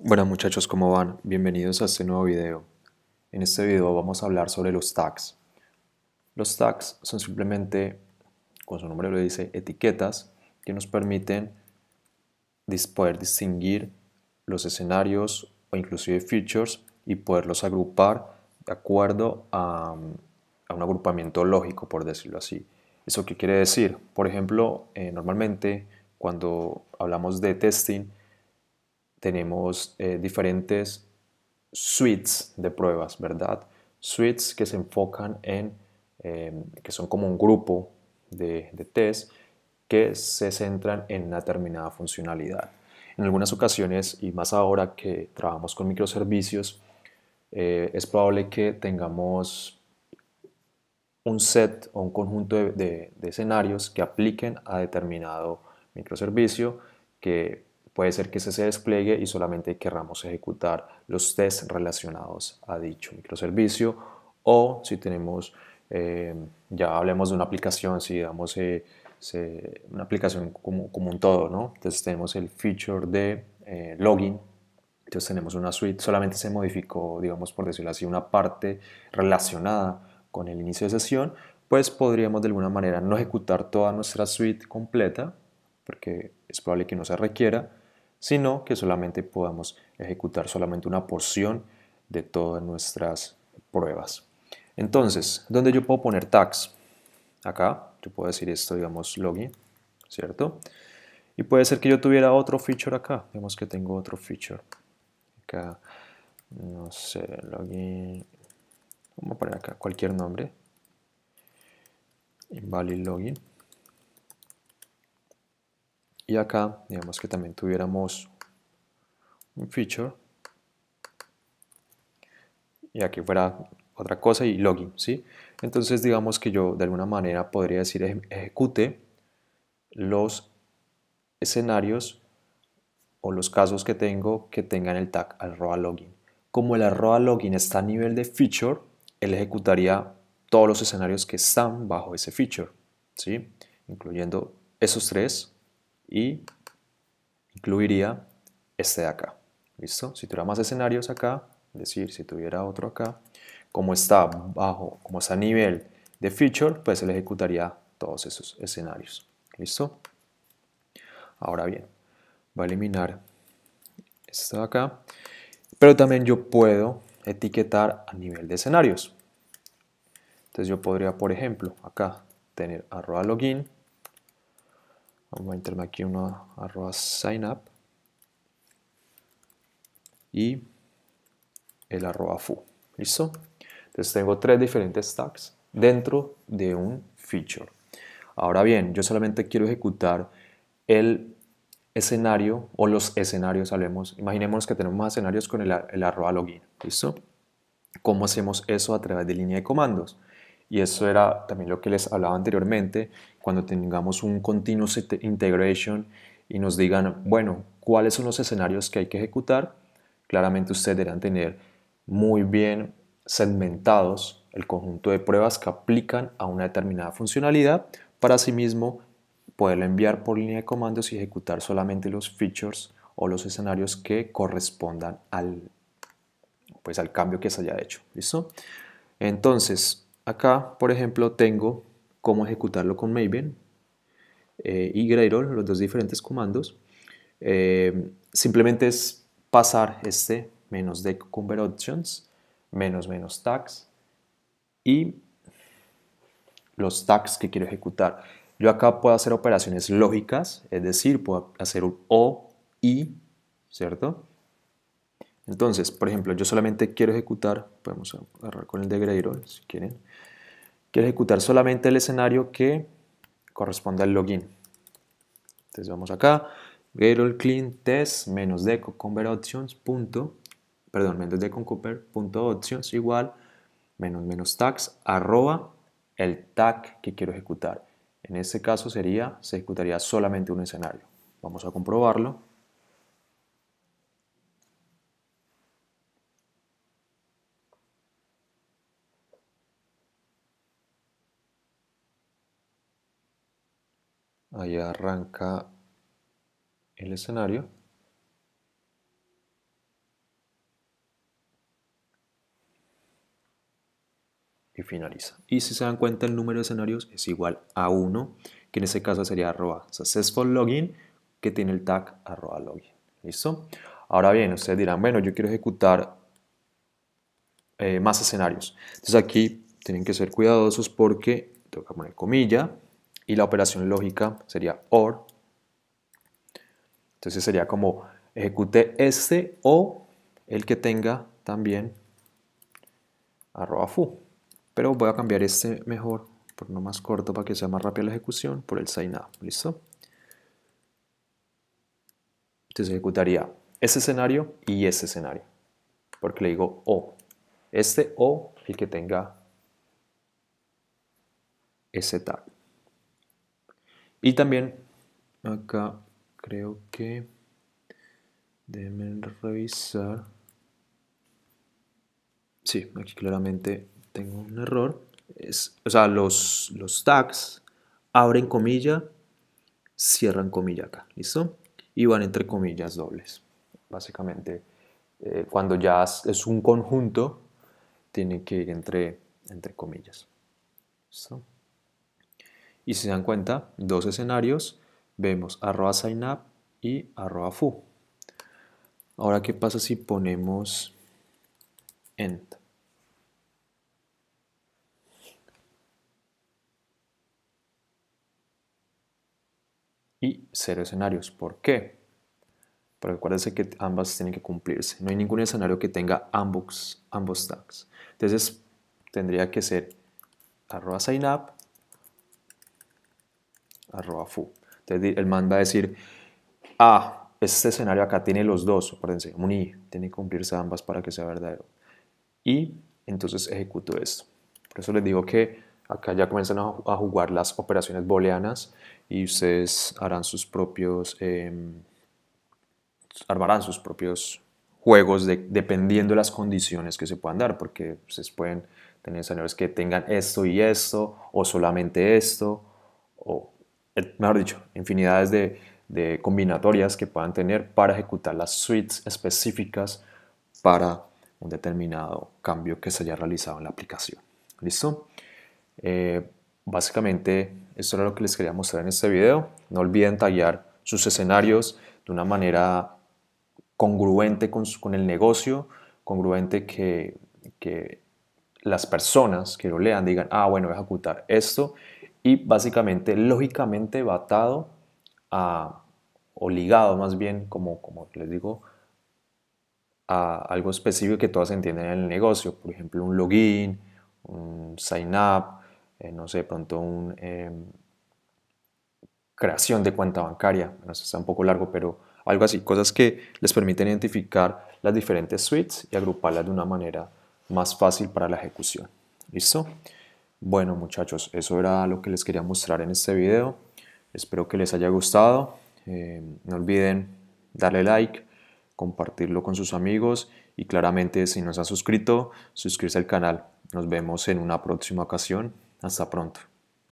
Bueno muchachos, ¿cómo van? Bienvenidos a este nuevo video. En este video vamos a hablar sobre los tags. Los tags son simplemente, como su nombre lo dice, etiquetas que nos permiten poder distinguir los escenarios o inclusive features y poderlos agrupar de acuerdo a, un agrupamiento lógico, por decirlo así. ¿Eso qué quiere decir? Por ejemplo, eh, normalmente cuando hablamos de testing, tenemos eh, diferentes suites de pruebas, ¿verdad? Suites que se enfocan en, em, que son como un grupo de, test que se centran en una determinada funcionalidad. En algunas ocasiones, y más ahora que trabajamos con microservicios, eh, es probable que tengamos un set o un conjunto de escenarios que apliquen a determinado microservicio que Puede ser que ese se despliegue y solamente querramos ejecutar los tests relacionados a dicho microservicio o si tenemos, eh, ya hablemos de una aplicación, si damos eh, una aplicación como, como, un todo, ¿no? Entonces tenemos el feature de eh, login, entonces tenemos una suite, solamente se modificó, digamos por decirlo así, una parte relacionada con el inicio de sesión, pues podríamos de alguna manera no ejecutar toda nuestra suite completa, porque es probable que no se requiera, sino que solamente podamos ejecutar solamente una porción de todas nuestras pruebas. Entonces, ¿dónde yo puedo poner tags? Acá, yo puedo decir esto, digamos, login, ¿cierto? Y puede ser que yo tuviera otro feature acá. Vemos que tengo otro feature. Acá, no sé, login. Vamos a poner acá cualquier nombre. Invalid login. Y acá, digamos que también tuviéramos un feature. Y aquí fuera otra cosa y login, ¿sí? Entonces digamos que yo de alguna manera podría decir ejecute los escenarios o los casos que tengo que tengan el tag arroba login. Como el arroba login está a nivel de feature, él ejecutaría todos los escenarios que están bajo ese feature, ¿sí? incluyendo esos tres y incluiría este de acá. ¿Listo? Si tuviera más escenarios acá, es decir, si tuviera otro acá, como está bajo, como está a nivel de feature, pues le ejecutaría todos esos escenarios. ¿Listo? Ahora bien, va a eliminar esto de acá, pero también yo puedo etiquetar a nivel de escenarios. Entonces yo podría, por ejemplo, acá tener arroba login Vamos a entrarme aquí uno arroba sign up y el arroba foo. ¿Listo? Entonces tengo tres diferentes tags dentro de un feature. Ahora bien, yo solamente quiero ejecutar el escenario o los escenarios, hablemos, imaginémonos que tenemos más escenarios con el, el arroba login, ¿listo? ¿Cómo hacemos eso a través de línea de comandos? Y eso era también lo que les hablaba anteriormente, cuando tengamos un continuous integration y nos digan, bueno, ¿cuáles son los escenarios que hay que ejecutar? Claramente ustedes deberán tener muy bien segmentados el conjunto de pruebas que aplican a una determinada funcionalidad para mismo poder enviar por línea de comandos y ejecutar solamente los features o los escenarios que correspondan al, pues, al cambio que se haya hecho. ¿Listo? Entonces, acá, por ejemplo, tengo cómo ejecutarlo con Maven eh, y Gradle, los dos diferentes comandos. Eh, simplemente es pasar este menos de options, menos menos tags y los tags que quiero ejecutar. Yo acá puedo hacer operaciones lógicas, es decir, puedo hacer un O, I, ¿cierto? Entonces, por ejemplo, yo solamente quiero ejecutar, podemos agarrar con el de Gradle si quieren, Quiero ejecutar solamente el escenario que corresponde al login. Entonces vamos acá, all clean test menos de ver options punto, perdón, menos con punto options igual menos menos tags arroba el tag que quiero ejecutar. En este caso sería, se ejecutaría solamente un escenario. Vamos a comprobarlo. Ahí arranca el escenario. Y finaliza. Y si se dan cuenta, el número de escenarios es igual a 1, que en este caso sería arroba successful login, que tiene el tag arroba login. ¿Listo? Ahora bien, ustedes dirán, bueno, yo quiero ejecutar eh, más escenarios. Entonces aquí tienen que ser cuidadosos porque, tengo que poner comilla, y la operación lógica sería OR. Entonces sería como ejecute este o el que tenga también arroba foo. Pero voy a cambiar este mejor por uno más corto para que sea más rápida la ejecución por el sign up. ¿Listo? Entonces ejecutaría ese escenario y ese escenario. Porque le digo o. Este o el que tenga ese tag. Y también acá creo que déjenme revisar. Sí, aquí claramente tengo un error. Es, o sea, los, los tags abren comilla, cierran comilla acá, ¿listo? Y van entre comillas dobles. Básicamente, eh, cuando ya es un conjunto, tiene que ir entre, entre comillas. ¿Listo? Y si se dan cuenta, dos escenarios, vemos arroba signup y arroba foo. Ahora, ¿qué pasa si ponemos end? Y cero escenarios. ¿Por qué? Porque acuérdense que ambas tienen que cumplirse. No hay ningún escenario que tenga ambos, ambos tags. Entonces, tendría que ser arroba signup arroba fu, Entonces él manda a decir, ah, este escenario acá tiene los dos, acuérdense, un i, tiene que cumplirse ambas para que sea verdadero. Y entonces ejecuto esto. Por eso les digo que acá ya comienzan a jugar las operaciones booleanas y ustedes harán sus propios, em, armarán sus propios juegos dependiendo de las condiciones que se puedan dar, porque ustedes pueden tener escenarios que tengan esto y esto, o solamente esto, o eh, mejor dicho, infinidades de, combinatorias que puedan tener para ejecutar las suites específicas para un determinado cambio que se haya realizado en la aplicación. ¿Listo? Eh, básicamente, esto era lo que les quería mostrar en este video. No olviden tallar sus escenarios de una manera congruente con, el negocio, congruente que, que las personas que lo lean digan, ah, bueno, voy a ejecutar esto y básicamente, lógicamente, batado a, o ligado más bien, como, como les digo, a algo específico que todas entienden en el negocio, por ejemplo, un login, un sign up, eh, no sé, pronto una em, creación de cuenta bancaria, no sé, está un poco largo, pero algo así, cosas que les permiten identificar las diferentes suites y agruparlas de una manera más fácil para la ejecución. ¿Listo? Bueno muchachos, eso era lo que les quería mostrar en este video. Espero que les haya gustado. Eh, no olviden darle like, compartirlo con sus amigos y claramente si no se han suscrito, suscribirse al canal. Nos vemos en una próxima ocasión. Hasta pronto.